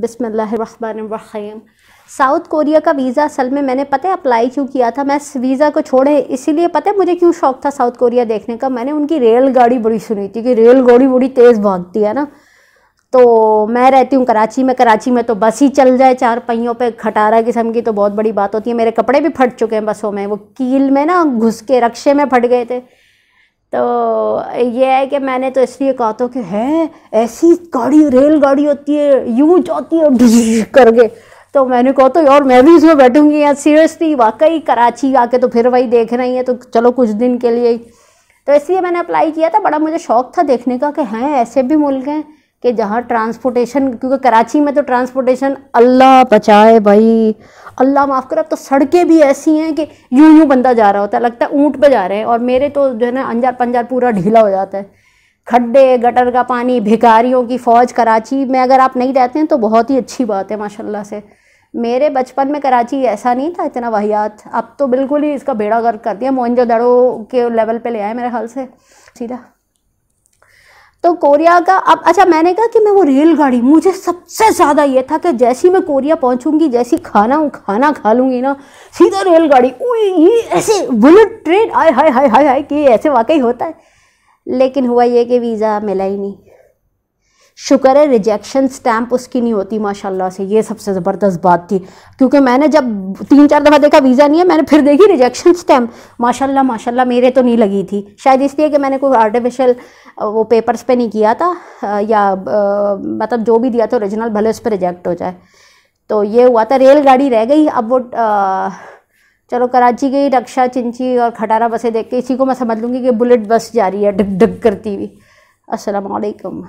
बिसमीम south Korea का visa असल में मैंने पता है अप्लाई क्यों किया था मैं वीज़ा को छोड़े इसीलिए पता है मुझे क्यों शौक था साउथ कोरिया देखने का मैंने उनकी रेल गाड़ी बड़ी सुनी थी कि रेल गाड़ी बड़ी तेज़ भागती है ना तो मैं रहती हूँ कराची में कराची में तो बस ही चल जाए चार पहियों पे खटारा किस्म की तो बहुत बड़ी बात होती है मेरे कपड़े भी फट चुके हैं बसों में वो कील में ना घुस के रक्शे में फट गए थे तो ये है कि मैंने तो इसलिए कहा था कि है ऐसी गाड़ी रेल गाड़ी होती है यूं जाती है करके तो मैंने कहा तो यार मैं भी इसमें बैठूंगी यार सीरियसली वाकई कराची आके तो फिर वही देख रही है तो चलो कुछ दिन के लिए तो इसलिए मैंने अप्लाई किया था बड़ा मुझे शौक था देखने का कि हैं ऐसे भी मुल्क हैं कि जहाँ ट्रांसपोर्टेशन क्योंकि कराची में तो ट्रांसपोर्टेशन अल्लाह बचाए भाई अल्लाह माफ़ कर अब तो सड़कें भी ऐसी हैं कि यूं यूं बंदा जा रहा होता है लगता है ऊँट पर जा रहे हैं और मेरे तो जो है ना अंजार पंजार पूरा ढीला हो जाता है खड्डे गटर का पानी भिखारियों की फ़ौज कराची में अगर आप नहीं रहते हैं तो बहुत ही अच्छी बात है माशा से मेरे बचपन में कराची ऐसा नहीं था इतना वाहियात अब तो बिल्कुल ही इसका बेड़ा गर्क कर दिया मोहनजोदड़ो के लेवल पे ले आए मेरे ख्याल से सीधा तो कोरिया का अब अच्छा मैंने कहा कि मैं वो रेलगाड़ी मुझे सबसे ज़्यादा ये था कि जैसी मैं कोरिया पहुंचूंगी जैसी खाना हूँ खाना खा लूँगी ना सीधा रेलगाड़ी ये ऐसे बुलेट ट्रेन आए हाय हाय हाय हाय कि ऐसे वाकई होता है लेकिन हुआ ये कि वीज़ा मिला ही नहीं शुक्र है रिजेक्शन स्टैम्प उसकी नहीं होती माशाल्लाह से ये सबसे ज़बरदस्त बात थी क्योंकि मैंने जब तीन चार दफ़ा देखा वीज़ा नहीं है मैंने फिर देखी रिजेक्शन स्टैम्प माशाल्लाह माशाल्लाह मेरे तो नहीं लगी थी शायद इसलिए कि मैंने कोई आर्टिफिशल वो पेपर्स पे नहीं किया था या मतलब जो भी दिया था ओरिजिनल भले उस पर रिजेक्ट हो जाए तो ये हुआ था रेलगाड़ी रह गई अब वो आ, चलो कराची गई रक्षा चिंची और खटारा बसें देख के इसी को मैं समझ लूँगी कि बुलेट बस जा रही है डग डग करती हुई असलकम